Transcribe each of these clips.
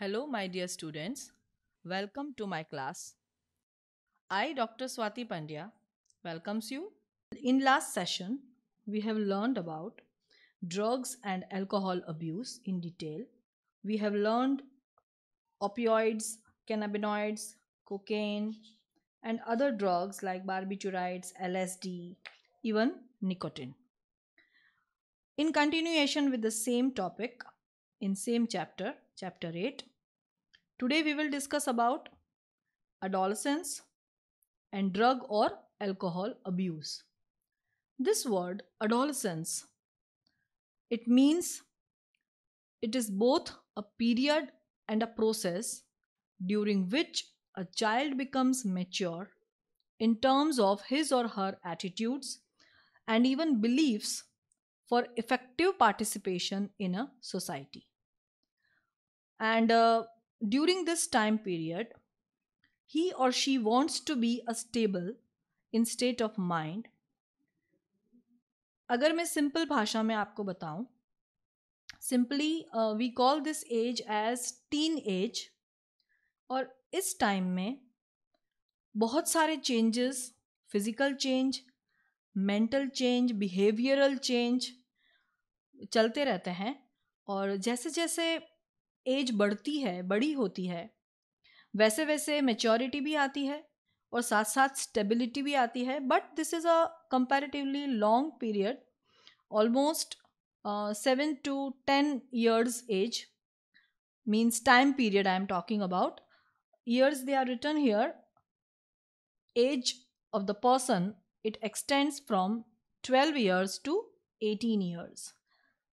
Hello, my dear students. Welcome to my class. I, Dr. Swati Pandya, welcomes you. In last session, we have learned about drugs and alcohol abuse in detail. We have learned opioids, cannabinoids, cocaine, and other drugs like barbiturates, LSD, even nicotine. In continuation with the same topic, in same chapter, chapter 8. Today we will discuss about adolescence and drug or alcohol abuse. This word adolescence it means it is both a period and a process during which a child becomes mature in terms of his or her attitudes and even beliefs for effective participation in a society. And uh, during this time period, he or she wants to be a stable in state of mind. अगर मैं simple भाषा में आपको बताऊं simply we call this as as teenage और इस time में बहुत सारे changes physical change mental change behavioural change चलते रहते हैं और जैसे जैसे एज बढ़ती है बड़ी होती है वैसे वैसे मेच्योरिटी भी आती है और साथ साथ स्टेबिलिटी भी आती है but this is a comparatively long period almost seven to ten years age means time period I am talking about years they are written here age of the person it extends from twelve years to eighteen years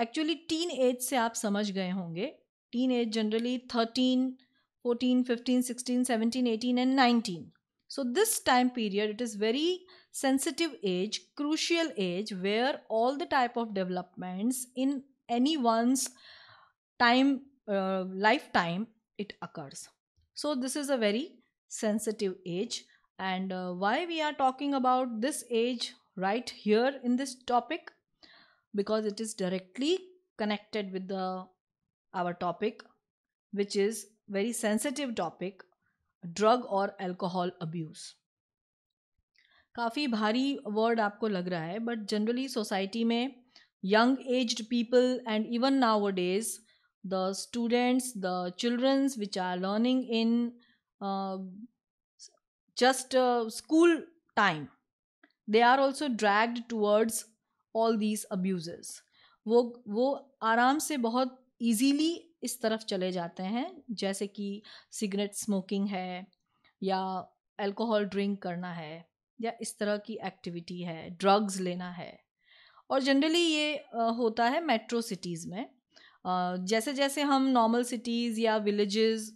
actually teenage से आप समझ गए होंगे teenage generally 13 14 15 16 17 18 and 19 so this time period it is very sensitive age crucial age where all the type of developments in anyone's time uh, lifetime it occurs so this is a very sensitive age and uh, why we are talking about this age right here in this topic because it is directly connected with the our topic, which is very sensitive topic, drug और alcohol abuse काफ़ी भारी word आपको लग रहा है but generally society में young aged people and even nowadays the students the childrens which are learning in just school time they are also dragged towards all these abuse वो वो आराम से बहुत इजीली इस तरफ चले जाते हैं जैसे कि सिगरेट स्मोकिंग है या अल्कोहल ड्रिंक करना है या इस तरह की एक्टिविटी है ड्रग्स लेना है और जनरली ये होता है मेट्रो सिटीज़ में जैसे जैसे हम नॉर्मल सिटीज़ या विलेजेस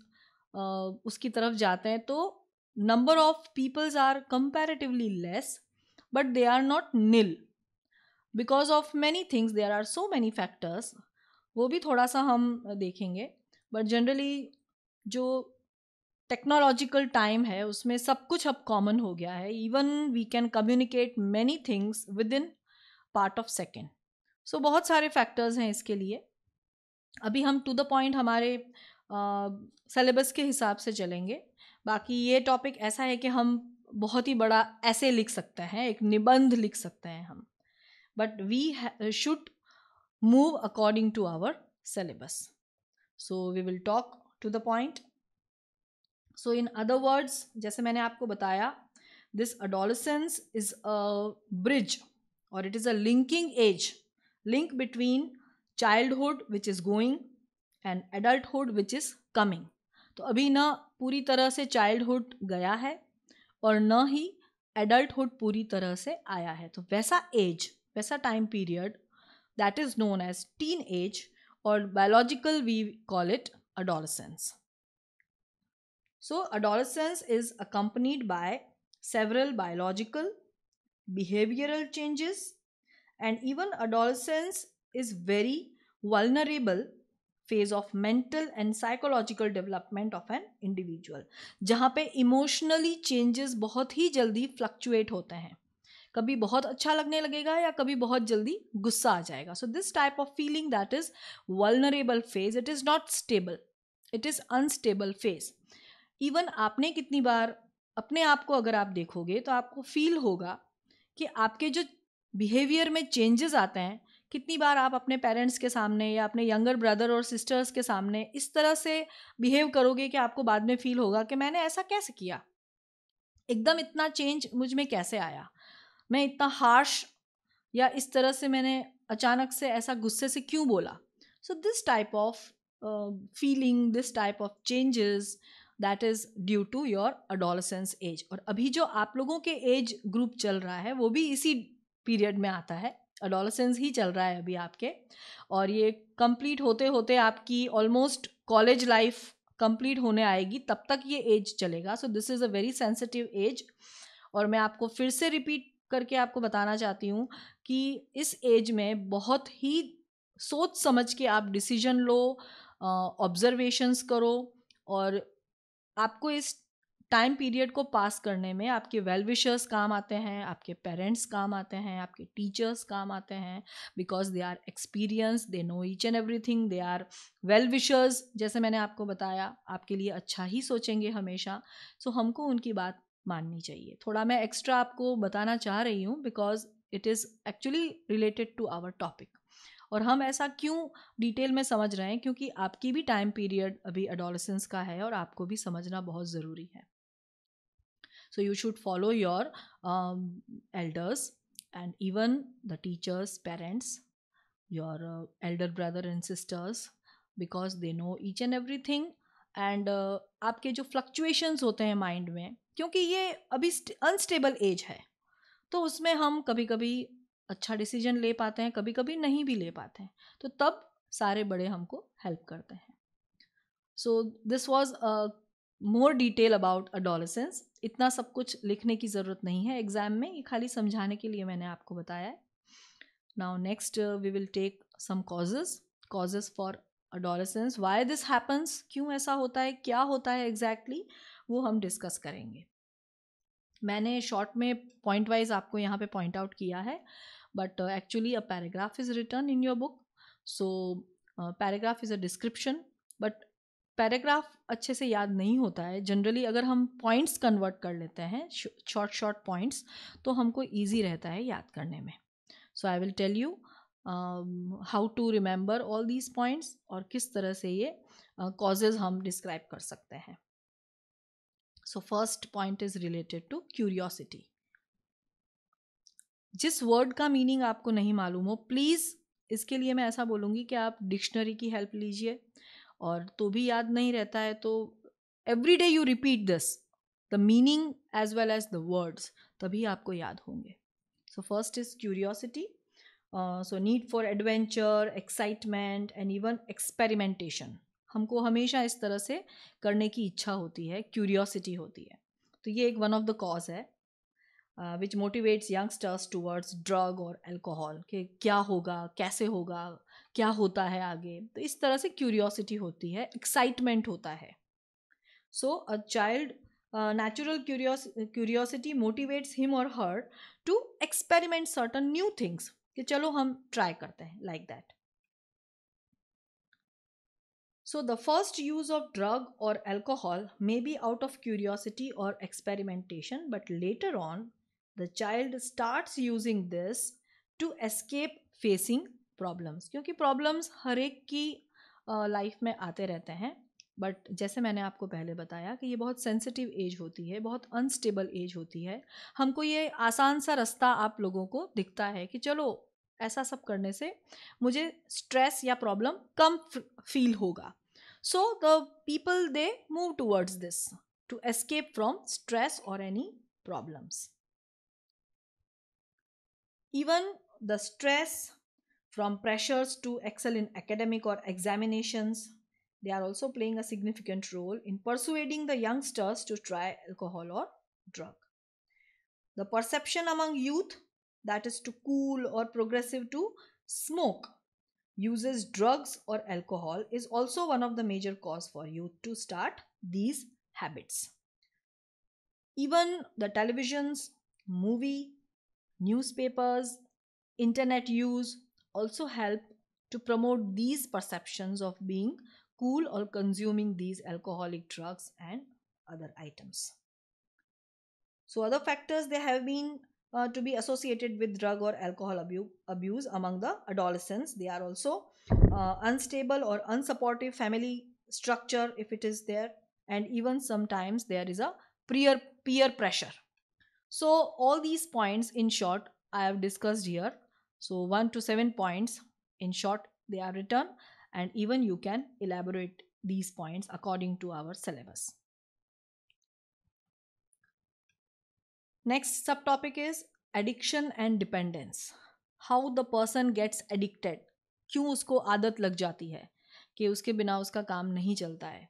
उसकी तरफ जाते हैं तो number of peoples are comparatively less but they are not nil because of many things there are so many factors वो भी थोड़ा सा हम देखेंगे बट जनरली जो टेक्नोलॉजिकल टाइम है उसमें सब कुछ अब कॉमन हो गया है even we can communicate many things within part of second so बहुत सारे फैक्टर्स हैं इसके लिए अभी हम टू द पॉइंट हमारे सेलेबस uh, के हिसाब से चलेंगे बाकी ये टॉपिक ऐसा है कि हम बहुत ही बड़ा ऐसे लिख सकते हैं एक निबंध लिख सकते हैं हम but we should move according to our syllabus. So we will talk to the point. So in other words, jaise maine aapko bataya this adolescence is a bridge or it is a linking age, link between childhood which is going and adulthood which is coming. to abhi na puri tarah se childhood gaya hai aur na hi adulthood puri tarah se aaya hai to waisa age वैसा time period that is known as teenage or biological we call it adolescence. So adolescence is accompanied by several biological, behavioral changes and even adolescence is very vulnerable phase of mental and psychological development of an individual जहाँ पे emotionally changes बहुत ही जल्दी fluctuate होते हैं कभी बहुत अच्छा लगने लगेगा या कभी बहुत जल्दी गुस्सा आ जाएगा so this type of feeling that is vulnerable phase it is not stable it is unstable phase even आपने कितनी बार अपने आप को अगर आप देखोगे तो आपको फील होगा कि आपके जो बिहेवियर में चेंजेस आते हैं कितनी बार आप अपने पेरेंट्स के सामने या अपने यंगर ब्रदर और सिस्टर्स के सामने इस तरह से बिहेव करोगे कि आपको बाद में फील होगा कि मैंने ऐसा कैसे किया एकदम इतना चेंज मुझ में कैसे आया मैं इतना हार्श या इस तरह से मैंने अचानक से ऐसा गुस्से से क्यों बोला so this type of feeling this type of changes that is due to your adolescence age और अभी जो आप लोगों के एज ग्रुप चल रहा है वो भी इसी पीरियड में आता है अडोलसेंस ही चल रहा है अभी आपके और ये कंप्लीट होते होते आपकी ऑलमोस्ट कॉलेज लाइफ कंप्लीट होने आएगी तब तक ये एज चलेगा so this is a very sensitive age और मैं आपको फिर से रिपीट करके आपको बताना चाहती हूँ कि इस एज में बहुत ही सोच समझ के आप डिसीजन लो ऑब्जर्वेशंस करो और आपको इस टाइम पीरियड को पास करने में आपके वेल विशर्स काम आते हैं आपके पेरेंट्स काम आते हैं आपके टीचर्स काम आते हैं because they are experience they know each and everything they are well wishers जैसे मैंने आपको बताया आपके लिए अच्छा ही सोचेंगे हमेशा सो so, हमको उनकी बात माननी चाहिए थोड़ा मैं एक्स्ट्रा आपको बताना चाह रही हूँ because it is actually related to our topic और हम ऐसा क्यों डिटेल में समझ रहे हैं क्योंकि आपकी भी टाइम पीरियड अभी अडोलसेंस का है और आपको भी समझना बहुत ज़रूरी है so you should follow your elders and even the teachers parents your elder brother and sisters because they know each and every thing and uh, आपके जो फ्लक्चुएशंस होते हैं माइंड में क्योंकि ये अभी अनस्टेबल एज है तो उसमें हम कभी कभी अच्छा डिसीजन ले पाते हैं कभी कभी नहीं भी ले पाते हैं तो तब सारे बड़े हमको हेल्प करते हैं so this was more detail about adolescence इतना सब कुछ लिखने की ज़रूरत नहीं है एग्जाम में ये खाली समझाने के लिए मैंने आपको बताया है now next we will take some causes causes for adolescence why this happens क्यों ऐसा होता है क्या होता है एग्जैक्टली exactly, वो हम डिस्कस करेंगे मैंने शॉर्ट में पॉइंट वाइज आपको यहाँ पे पॉइंट आउट किया है but actually a paragraph is written in your book so paragraph is a description but paragraph अच्छे से याद नहीं होता है जनरली अगर हम पॉइंट्स कन्वर्ट कर लेते हैं शॉर्ट शॉर्ट पॉइंट्स तो हमको ईजी रहता है याद करने में so I will tell you how to remember all these points और किस तरह से ये कॉजेज uh, हम डिस्क्राइब कर सकते हैं so first point is related to curiosity जिस वर्ड का मीनिंग आपको नहीं मालूम हो प्लीज़ इसके लिए मैं ऐसा बोलूँगी कि आप डिक्शनरी की हेल्प लीजिए और तो भी याद नहीं रहता है तो every day you repeat this the meaning as well as the words तभी आपको याद होंगे so first is curiosity so need for adventure excitement and even experimentation हमको हमेशा इस तरह से करने की इच्छा होती है क्यूरियोसिटी होती है तो ये एक वन ऑफ द कॉज है which motivates youngsters towards drug और एल्कोहल के क्या होगा कैसे होगा क्या होता है आगे तो इस तरह से क्यूरियोसिटी होती है एक्साइटमेंट होता है so a child natural curios- curiosity motivates him और her to experiment certain new things कि चलो हम ट्राई करते हैं like that so the first use of drug और alcohol may be out of curiosity और experimentation but later on the child start using this to escape facing problems क्योंकि problems हर एक की लाइफ में आते रहते हैं बट जैसे मैंने आपको पहले बताया कि ये बहुत सेंसिटिव एज होती है बहुत अनस्टेबल एज होती है हमको ये आसान सा रास्ता आप लोगों को दिखता है कि चलो ऐसा सब करने से मुझे स्ट्रेस या प्रॉब्लम कम फील होगा so the people they move towards this to escape from stress और any problems even the stress from pressures to excel in academic और examinations they are also playing a significant role in persuading the youngsters to try alcohol और drug the perception among youth that is to cool or progressive to smoke uses drugs or alcohol is also one of the major cause for youth to start these habits even the televisions movie newspapers internet use also help to promote these perceptions of being cool or consuming these alcoholic drugs and other items so other factors they have been uh, to be associated with drug or alcohol abu- abuse among the adolescents. They are also uh, unstable or unsupportive family structure if it is there, and even sometimes there is a peer peer pressure. So all these points, in short, I have discussed here. So one to seven points, in short, they are written, and even you can elaborate these points according to our syllabus. Next subtopic is addiction and dependence. How the person gets addicted. क्यों उसको आदत लग जाती है कि उसके बिना उसका काम नहीं चलता है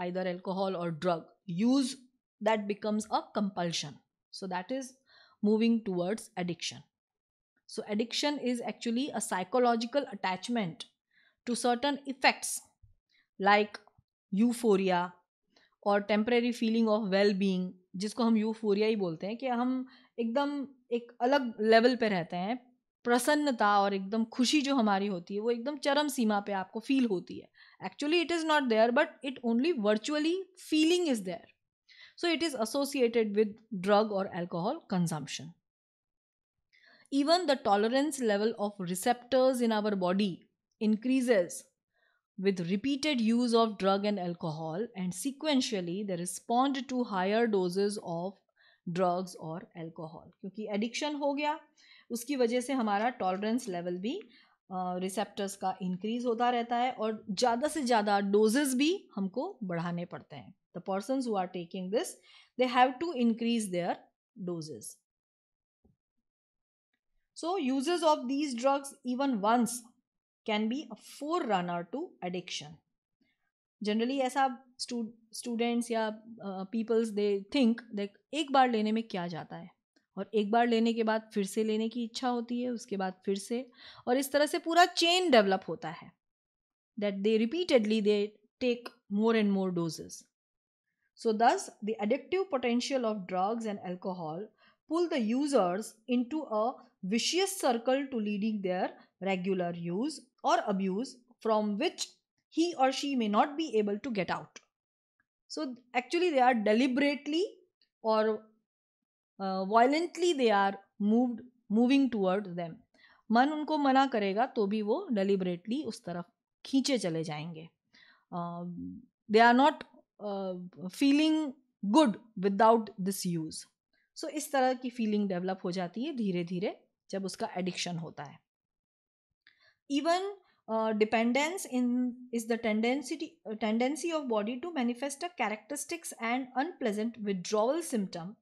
आइदर एल्कोहल और drug use that becomes a compulsion so that is moving towards addiction so addiction is actually a psychological attachment to certain effects like euphoria or temporary feeling of well being जिसको हम euphoria ही बोलते हैं कि हम एकदम एक अलग level पे रहते हैं प्रसन्नता और एकदम खुशी जो हमारी होती है वो एकदम चरम सीमा पे आपको फील होती है actually it is not there but it only virtually feeling is there so it is associated with drug और alcohol consumption even the tolerance level of receptors in our body increases with repeated use of drug and alcohol, and sequentially they respond to higher doses of drugs और alcohol क्योंकि addiction हो गया उसकी वजह से हमारा tolerance level भी receptors uh, का इंक्रीज होता रहता है और ज़्यादा से ज़्यादा डोजेज भी हमको बढ़ाने पड़ते हैं the person who are taking this they have to increase their doses so usages of these drugs even once can be a forerunner to addiction generally ऐसा स्टूडेंट्स या पीपल्स दे थिंक देख एक बार लेने में क्या जाता है और एक बार लेने के बाद फिर से लेने की इच्छा होती है उसके बाद फिर से और इस तरह से पूरा चेन डेवलप होता है that they repeatedly they take more and more doses so thus the addictive potential of drugs and alcohol pull the users into a vicious circle to leading their regular use or abuse from which he or she may not be able to get out. So, actually, they are deliberately or uh, violently they are moved moving toward them मन उनको मना करेगा तो भी वो deliberately उस तरफ खींचे चले जाएंगे they are not feeling good without this use सो इस तरह की फीलिंग डेवलप हो जाती है धीरे धीरे जब उसका एडिक्शन होता है even uh, dependence in is the tendency uh, tendency of body to manifest a characteristics and unpleasant withdrawal symptom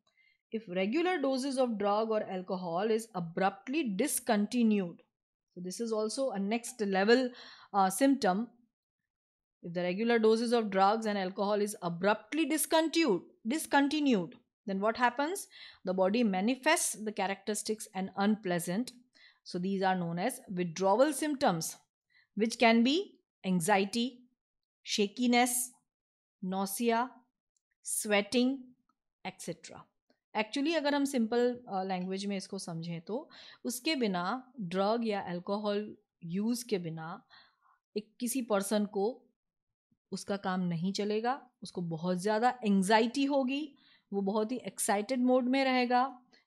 if regular doses of drug or alcohol is abruptly discontinued so this is also a next level uh, symptom if the regular doses of drugs and alcohol is abruptly discontinued discontinued then what happens the body manifests the characteristics and unpleasant So these are known as withdrawal symptoms, which can be anxiety, shakiness, nausea, sweating, etc. Actually अगर हम simple language में इसको समझें तो उसके बिना drug या alcohol use के बिना एक किसी पर्सन को उसका काम नहीं चलेगा उसको बहुत ज़्यादा एंग्जाइटी होगी वो बहुत ही एक्साइटेड मोड में रहेगा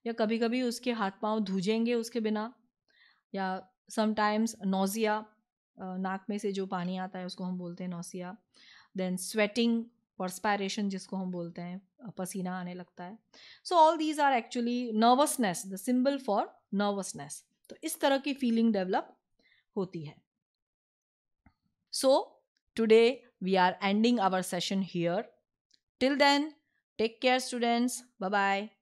या कभी कभी उसके हाथ पांव धुजेंगे उसके बिना या समटाइम्स नोज़िया नाक में से जो पानी आता है उसको हम बोलते हैं नोसिया देन स्वेटिंग परस्पायरेशन जिसको हम बोलते हैं पसीना आने लगता है so all these are actually nervousness the symbol for nervousness तो इस तरह की फीलिंग डेवलप होती है so today we are ending our session here till then take care students bye bye